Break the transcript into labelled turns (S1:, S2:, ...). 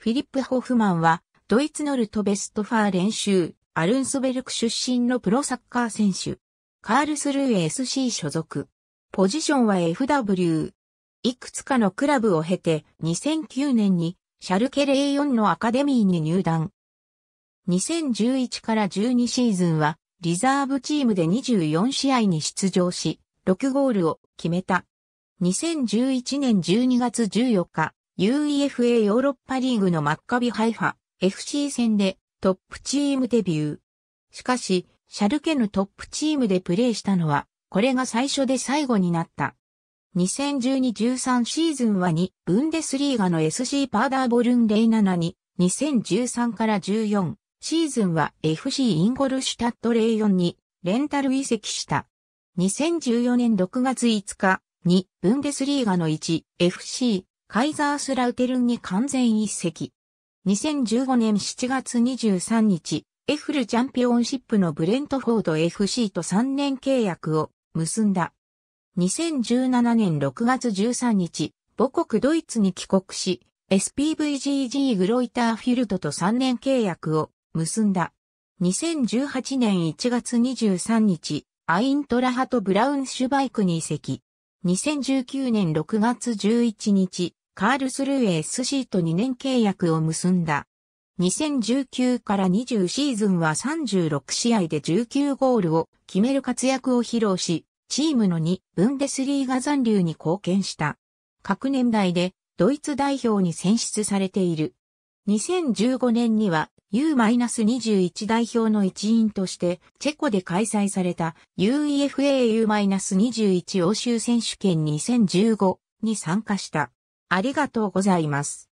S1: フィリップ・ホフマンは、ドイツノルト・ベストファー練習、アルンソベルク出身のプロサッカー選手。カールスルー SC 所属。ポジションは FW。いくつかのクラブを経て、2009年に、シャルケ04のアカデミーに入団。2011から12シーズンは、リザーブチームで24試合に出場し、6ゴールを決めた。2011年12月14日、UEFA ヨーロッパリーグのマッカビハイファ FC 戦でトップチームデビュー。しかし、シャルケのトップチームでプレーしたのは、これが最初で最後になった。2012-13シーズンは2、ブンデスリーガの SC パーダーボルン07に、2013から14、シーズンは FC インゴルシュタット04に、レンタル移籍した。2014年6月5日、に、ブンデスリーガの1、FC カイザースラウテルンに完全一席。2015年7月23日、エフルチャンピオンシップのブレントフォード FC と3年契約を結んだ。2017年6月13日、母国ドイツに帰国し、SPVGG グロイターフィルドと3年契約を結んだ。2018年1月23日、アイントラハとブラウンシュバイクに移籍。2019年6月11日、カールスルー SC と2年契約を結んだ。2019から20シーズンは36試合で19ゴールを決める活躍を披露し、チームの2ブンデスリーガ残留に貢献した。各年代でドイツ代表に選出されている。2015年には U-21 代表の一員としてチェコで開催された UEFA U-21 欧州選手権2015に参加した。ありがとうございます。